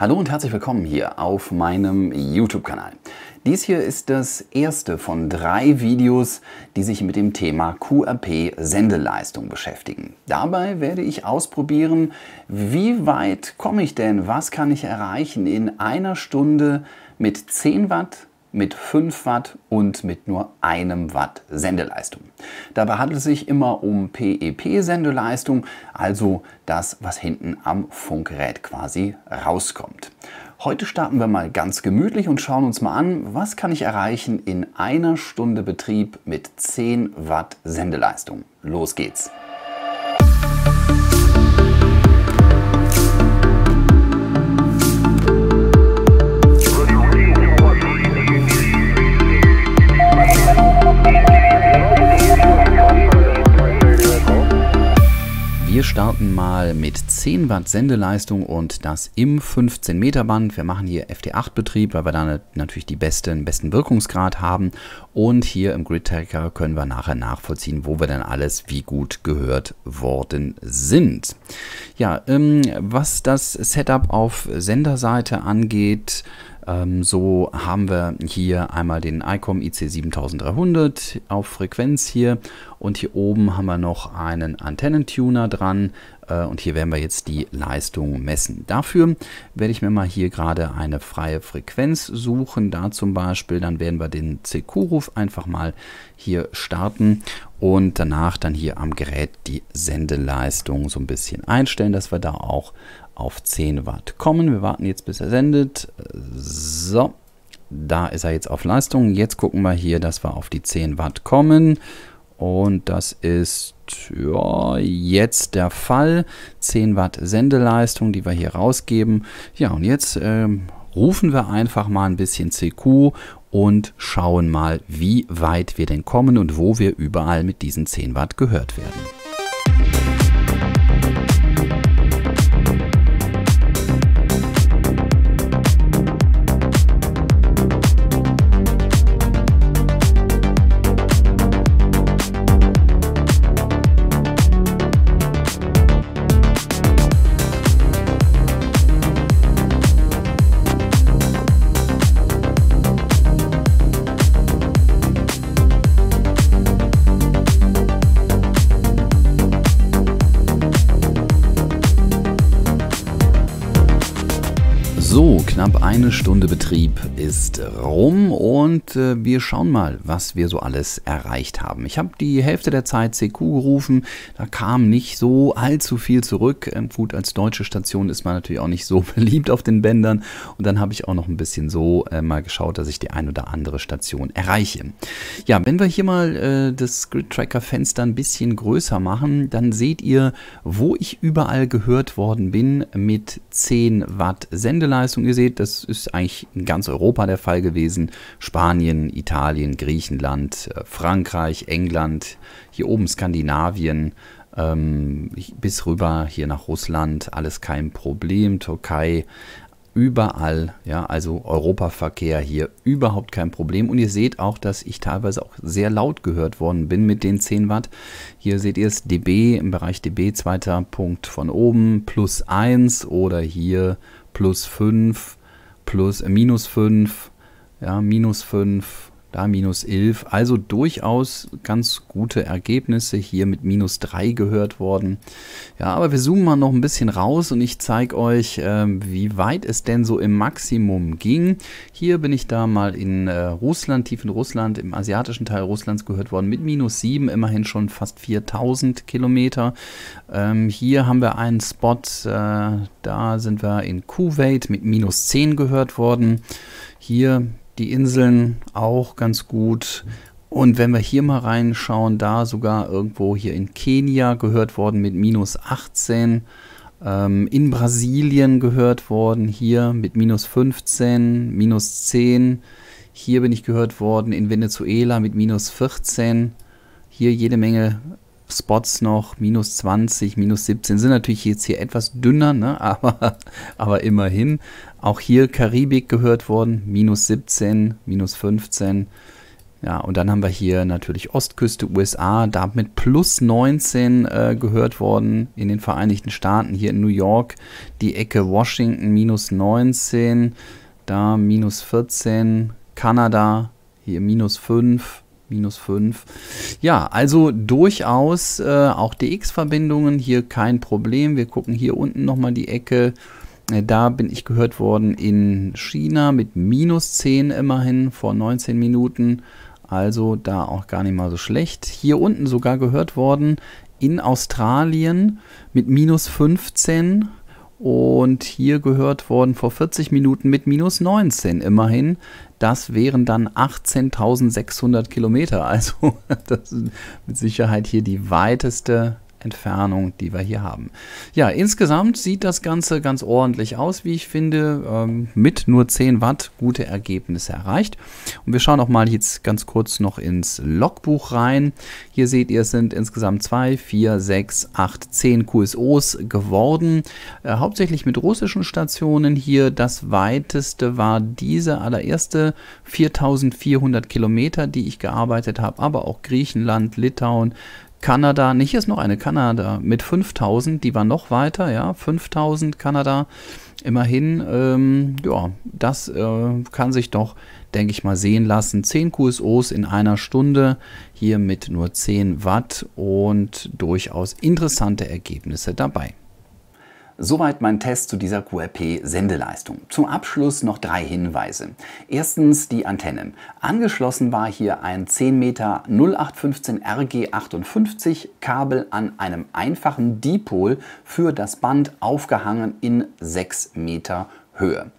Hallo und herzlich willkommen hier auf meinem YouTube-Kanal. Dies hier ist das erste von drei Videos, die sich mit dem Thema QRP-Sendeleistung beschäftigen. Dabei werde ich ausprobieren, wie weit komme ich denn, was kann ich erreichen in einer Stunde mit 10 Watt mit 5 Watt und mit nur einem Watt Sendeleistung. Dabei handelt es sich immer um PEP-Sendeleistung, also das, was hinten am Funkgerät quasi rauskommt. Heute starten wir mal ganz gemütlich und schauen uns mal an, was kann ich erreichen in einer Stunde Betrieb mit 10 Watt Sendeleistung. Los geht's! starten mal mit 10 Watt Sendeleistung und das im 15 Meter Band. Wir machen hier FT8 Betrieb, weil wir da natürlich die beste, den besten Wirkungsgrad haben. Und hier im Grid Tracker können wir nachher nachvollziehen, wo wir dann alles wie gut gehört worden sind. Ja, ähm, was das Setup auf Senderseite angeht, ähm, so haben wir hier einmal den ICOM IC7300 auf Frequenz hier und hier oben haben wir noch einen Antennentuner dran, äh, und hier werden wir jetzt die Leistung messen. Dafür werde ich mir mal hier gerade eine freie Frequenz suchen, da zum Beispiel, dann werden wir den CQ-Ruf einfach mal hier starten und danach dann hier am Gerät die Sendeleistung so ein bisschen einstellen, dass wir da auch auf 10 Watt kommen. Wir warten jetzt, bis er sendet. So, da ist er jetzt auf Leistung. Jetzt gucken wir hier, dass wir auf die 10 Watt kommen. Und das ist ja, jetzt der Fall. 10 Watt Sendeleistung, die wir hier rausgeben. Ja, und jetzt ähm, rufen wir einfach mal ein bisschen CQ und schauen mal, wie weit wir denn kommen und wo wir überall mit diesen 10 Watt gehört werden. Knapp eine Stunde Betrieb ist rum und äh, wir schauen mal, was wir so alles erreicht haben. Ich habe die Hälfte der Zeit CQ gerufen, da kam nicht so allzu viel zurück. Ähm, gut, als deutsche Station ist man natürlich auch nicht so beliebt auf den Bändern und dann habe ich auch noch ein bisschen so äh, mal geschaut, dass ich die ein oder andere Station erreiche. Ja, wenn wir hier mal äh, das Grid Tracker Fenster ein bisschen größer machen, dann seht ihr, wo ich überall gehört worden bin mit 10 Watt Sendeleistung. Ihr seht, steht. Das ist eigentlich in ganz Europa der Fall gewesen. Spanien, Italien, Griechenland, äh, Frankreich, England, hier oben Skandinavien, ähm, bis rüber hier nach Russland, alles kein Problem. Türkei, überall, ja, also Europaverkehr hier überhaupt kein Problem. Und ihr seht auch, dass ich teilweise auch sehr laut gehört worden bin mit den 10 Watt. Hier seht ihr es dB im Bereich dB, zweiter Punkt von oben, plus 1 oder hier plus 5 plus, äh, minus 5, ja, minus 5, da minus 11. Also durchaus ganz gute Ergebnisse hier mit minus 3 gehört worden. Ja, aber wir zoomen mal noch ein bisschen raus und ich zeige euch, äh, wie weit es denn so im Maximum ging. Hier bin ich da mal in äh, Russland, tief in Russland, im asiatischen Teil Russlands gehört worden mit minus 7, immerhin schon fast 4000 Kilometer. Ähm, hier haben wir einen Spot, äh, da sind wir in Kuwait mit minus 10 gehört worden. Hier die Inseln auch ganz gut. Und wenn wir hier mal reinschauen, da sogar irgendwo hier in Kenia gehört worden mit minus 18, ähm, in Brasilien gehört worden hier mit minus 15, minus 10, hier bin ich gehört worden in Venezuela mit minus 14, hier jede Menge Spots noch, minus 20, minus 17, sind natürlich jetzt hier etwas dünner, ne? aber, aber immerhin. Auch hier Karibik gehört worden, minus 17, minus 15. Ja, und dann haben wir hier natürlich Ostküste USA, da mit plus 19 äh, gehört worden in den Vereinigten Staaten, hier in New York, die Ecke Washington minus 19, da minus 14, Kanada hier minus 5, minus 5. Ja, also durchaus äh, auch DX-Verbindungen hier kein Problem. Wir gucken hier unten nochmal die Ecke. Äh, da bin ich gehört worden in China mit minus 10 immerhin vor 19 Minuten. Also da auch gar nicht mal so schlecht. Hier unten sogar gehört worden in Australien mit minus 15 und hier gehört worden vor 40 Minuten mit minus 19 immerhin. Das wären dann 18.600 Kilometer. Also das ist mit Sicherheit hier die weiteste Entfernung, die wir hier haben. Ja, insgesamt sieht das Ganze ganz ordentlich aus, wie ich finde. Ähm, mit nur 10 Watt gute Ergebnisse erreicht. Und wir schauen auch mal jetzt ganz kurz noch ins Logbuch rein. Hier seht ihr, es sind insgesamt 2, 4, 6, 8, 10 QSOs geworden. Äh, hauptsächlich mit russischen Stationen hier. Das weiteste war diese allererste 4400 Kilometer, die ich gearbeitet habe, aber auch Griechenland, Litauen, Kanada, nicht hier ist noch eine Kanada mit 5000, die war noch weiter, ja, 5000 Kanada, immerhin, ähm, ja, das äh, kann sich doch, denke ich mal, sehen lassen. 10 QSOs in einer Stunde, hier mit nur 10 Watt und durchaus interessante Ergebnisse dabei. Soweit mein Test zu dieser QRP-Sendeleistung. Zum Abschluss noch drei Hinweise. Erstens die Antenne. Angeschlossen war hier ein 10 Meter 0815 RG58 Kabel an einem einfachen Dipol für das Band aufgehangen in 6 Meter Höhe.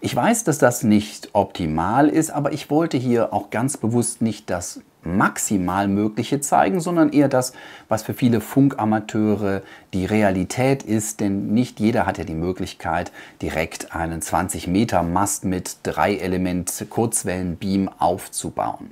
Ich weiß, dass das nicht optimal ist, aber ich wollte hier auch ganz bewusst nicht das maximal Mögliche zeigen, sondern eher das, was für viele Funkamateure die Realität ist, denn nicht jeder hat ja die Möglichkeit, direkt einen 20 Meter Mast mit drei Element Kurzwellenbeam aufzubauen.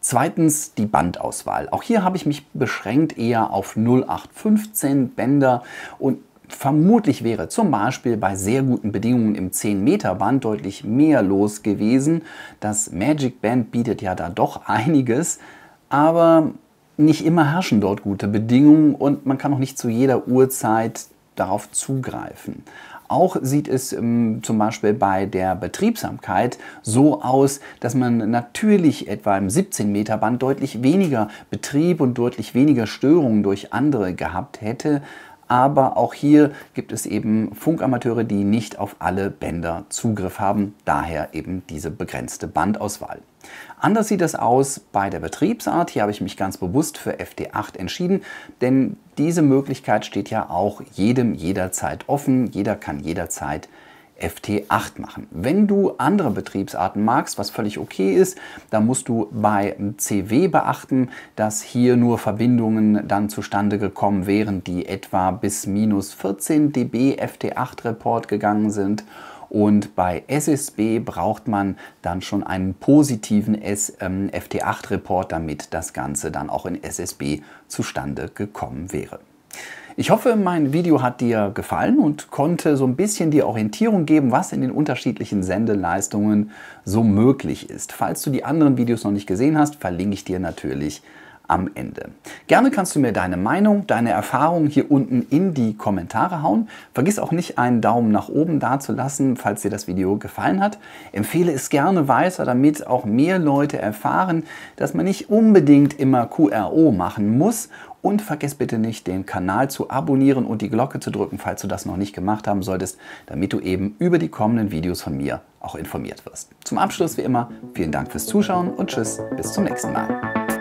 Zweitens die Bandauswahl. Auch hier habe ich mich beschränkt eher auf 0815 Bänder und Vermutlich wäre zum Beispiel bei sehr guten Bedingungen im 10-Meter-Band deutlich mehr los gewesen. Das Magic Band bietet ja da doch einiges, aber nicht immer herrschen dort gute Bedingungen und man kann auch nicht zu jeder Uhrzeit darauf zugreifen. Auch sieht es ähm, zum Beispiel bei der Betriebsamkeit so aus, dass man natürlich etwa im 17-Meter-Band deutlich weniger Betrieb und deutlich weniger Störungen durch andere gehabt hätte aber auch hier gibt es eben Funkamateure, die nicht auf alle Bänder Zugriff haben, daher eben diese begrenzte Bandauswahl. Anders sieht es aus bei der Betriebsart. Hier habe ich mich ganz bewusst für FD8 entschieden, denn diese Möglichkeit steht ja auch jedem jederzeit offen. Jeder kann jederzeit FT8 machen. Wenn du andere Betriebsarten magst, was völlig okay ist, dann musst du bei CW beachten, dass hier nur Verbindungen dann zustande gekommen wären, die etwa bis minus 14 dB FT8 Report gegangen sind. Und bei SSB braucht man dann schon einen positiven ähm, FT8-Report, damit das Ganze dann auch in SSB zustande gekommen wäre. Ich hoffe, mein Video hat dir gefallen und konnte so ein bisschen die Orientierung geben, was in den unterschiedlichen Sendeleistungen so möglich ist. Falls du die anderen Videos noch nicht gesehen hast, verlinke ich dir natürlich am Ende. Gerne kannst du mir deine Meinung, deine Erfahrungen hier unten in die Kommentare hauen. Vergiss auch nicht, einen Daumen nach oben da zu lassen, falls dir das Video gefallen hat. Empfehle es gerne weiter, damit auch mehr Leute erfahren, dass man nicht unbedingt immer QRO machen muss und vergiss bitte nicht, den Kanal zu abonnieren und die Glocke zu drücken, falls du das noch nicht gemacht haben solltest, damit du eben über die kommenden Videos von mir auch informiert wirst. Zum Abschluss wie immer, vielen Dank fürs Zuschauen und tschüss, bis zum nächsten Mal.